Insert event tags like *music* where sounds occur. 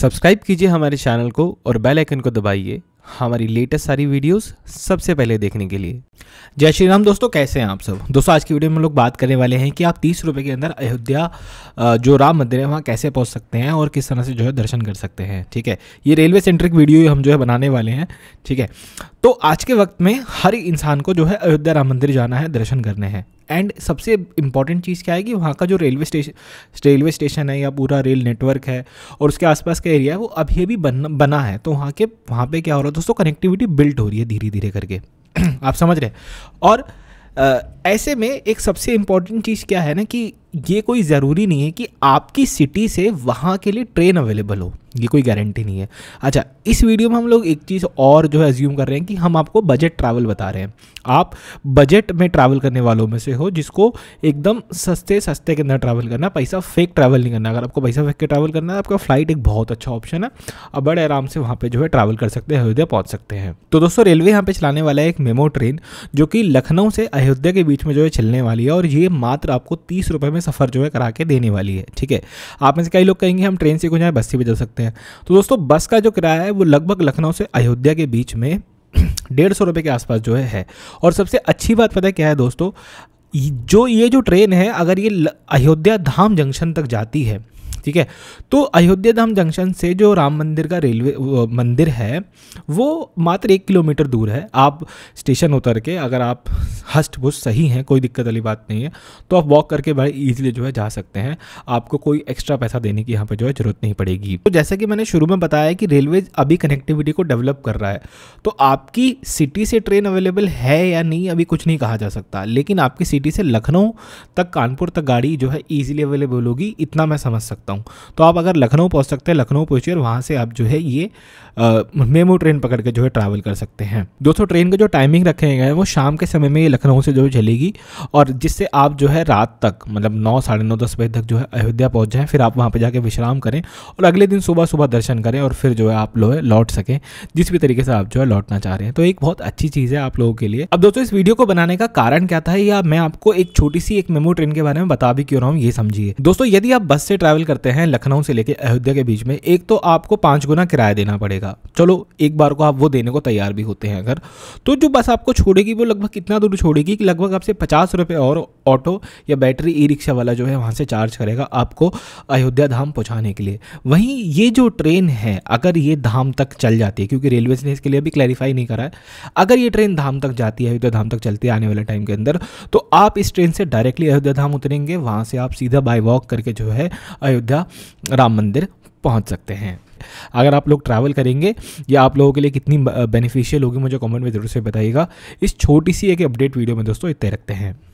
subscribe कीजिए हमारे channel को और बेल आइकन को दबाइए हमारी लेटेस्ट सारी वीडियोस सबसे पहले देखने के लिए जय श्री राम दोस्तों कैसे हैं आप सब दोस्तों आज की वीडियो में हम लोग बात करने वाले हैं कि आप तीस रुपये के अंदर अयोध्या जो राम मंदिर है वहाँ कैसे पहुँच सकते हैं और किस तरह से जो है दर्शन कर सकते हैं ठीक है ये रेलवे सेंट्रिक वीडियो हम जो है बनाने वाले हैं ठीक है तो आज के वक्त में हर इंसान को जो है अयोध्या राम मंदिर जाना है दर्शन करने हैं एंड सबसे इंपॉर्टेंट चीज़ क्या है कि वहाँ का जो रेलवे स्टेशन रेलवे स्टेशन है या पूरा रेल नेटवर्क है और उसके आसपास का एरिया है वो अभी अभी बन, बना है तो वहाँ के वहाँ पे क्या हो रहा है दोस्तों कनेक्टिविटी बिल्ट हो रही है धीरे धीरे करके *clears throat* आप समझ रहे हैं और आ, ऐसे में एक सबसे इम्पॉर्टेंट चीज़ क्या है ना कि ये कोई ज़रूरी नहीं है कि आपकी सिटी से वहाँ के लिए ट्रेन अवेलेबल हो ये कोई गारंटी नहीं है अच्छा इस वीडियो में हम लोग एक चीज़ और जो है एज्यूम कर रहे हैं कि हम आपको बजट ट्रैवल बता रहे हैं आप बजट में ट्रैवल करने वालों में से हो जिसको एकदम सस्ते सस्ते के अंदर ट्रैवल करना पैसा फेक ट्रैवल नहीं करना अगर आपको पैसा फेंक के ट्रैवल करना है आपका फ्लाइट एक बहुत अच्छा ऑप्शन है और बड़े आराम से वहाँ पर जो है ट्रैवल कर सकते हैं अयोध्या पहुँच सकते हैं तो दोस्तों रेलवे यहाँ पर चलाने वाला है एक मेमो ट्रेन जो कि लखनऊ से अयोध्या के बीच में जो है चलने वाली है और ये मात्र आपको तीस रुपये में सफ़र जो है करा के देने वाली है ठीक है आप में से कई लोग कहेंगे हम ट्रेन से कुछ जाए बस से भी जा सकते हैं है तो दोस्तों बस का जो किराया है वो लगभग लखनऊ से अयोध्या के बीच में *clears throat* डेढ़ सौ रुपये के आसपास जो है, है और सबसे अच्छी बात पता क्या है दोस्तों जो ये जो ट्रेन है अगर ये अयोध्या धाम जंक्शन तक जाती है ठीक है तो अयोध्या धाम जंक्शन से जो राम मंदिर का रेलवे मंदिर है वो मात्र एक किलोमीटर दूर है आप स्टेशन उतर के अगर आप हस्ट बुस सही हैं कोई दिक्कत वाली बात नहीं है तो आप वॉक करके बड़े ईजिली जो है जा सकते हैं आपको कोई एक्स्ट्रा पैसा देने की यहाँ पर जो है ज़रूरत नहीं पड़ेगी तो जैसा कि मैंने शुरू में बताया कि रेलवे अभी कनेक्टिविटी को डेवलप कर रहा है तो आपकी सिटी से ट्रेन अवेलेबल है या नहीं अभी कुछ नहीं कहा जा सकता लेकिन आपकी सिटी से लखनऊ तक कानपुर तक गाड़ी जो है ईजिली अवेलेबल होगी इतना मैं समझ सकता सकता हूँ तो आप अगर लखनऊ पहुँच सकते हैं लखनऊ पहुँचिए और वहाँ से आप जो है ये मेमो ट्रेन पकड़ के जो है ट्रैवल कर सकते हैं दोस्तों ट्रेन का जो टाइमिंग रखे गए हैं वो शाम के समय में ये लखनऊ से जो चलेगी और जिससे आप जो है रात तक मतलब नौ साढ़े नौ दस बजे तक जो है अयोध्या पहुँच जाएँ फिर आप वहाँ पर जाके विश्राम करें और अगले दिन सुबह सुबह दर्शन करें और फिर जो है आप लोग लौट सकें जिस भी तरीके से आप जो है लौटना चाह रहे हैं तो एक बहुत अच्छी चीज़ है आप लोगों के लिए अब दोस्तों इस वीडियो को बनाने का कारण क्या था या मैं आपको एक छोटी सी एक मेमो ट्रेन के बारे में बता भी क्यों रहा हूँ ये समझिए दोस्तों यदि आप बस से ट्रैवल कर करते हैं लखनऊ से लेकर अयोध्या के बीच में एक तो आपको पाँच गुना किराया देना पड़ेगा चलो एक बार को आप वो देने को तैयार भी होते हैं अगर तो जो बस आपको छोड़ेगी वो लगभग कितना दूर छोड़ेगी कि लगभग आपसे पचास रुपये और ऑटो या बैटरी ई रिक्शा वाला जो है वहाँ से चार्ज करेगा आपको अयोध्या धाम पहुँचाने के लिए वहीं ये जो ट्रेन है अगर ये धाम तक चल जाती है क्योंकि रेलवे ने इसके लिए अभी क्लैरिफाई नहीं करा है अगर ये ट्रेन धाम तक जाती है अयोध्या धाम तक चलती है आने वाले टाइम के अंदर तो आप इस ट्रेन से डायरेक्टली अयोध्या धाम उतरेंगे वहाँ से आप सीधा बाई वॉक करके जो है अयोध्या अयोध्या राम मंदिर पहुंच सकते हैं अगर आप लोग ट्रैवल करेंगे या आप लोगों के लिए कितनी बेनिफिशियल होगी मुझे कमेंट में ज़रूर से बताइएगा इस छोटी सी एक अपडेट वीडियो में दोस्तों इतने रखते हैं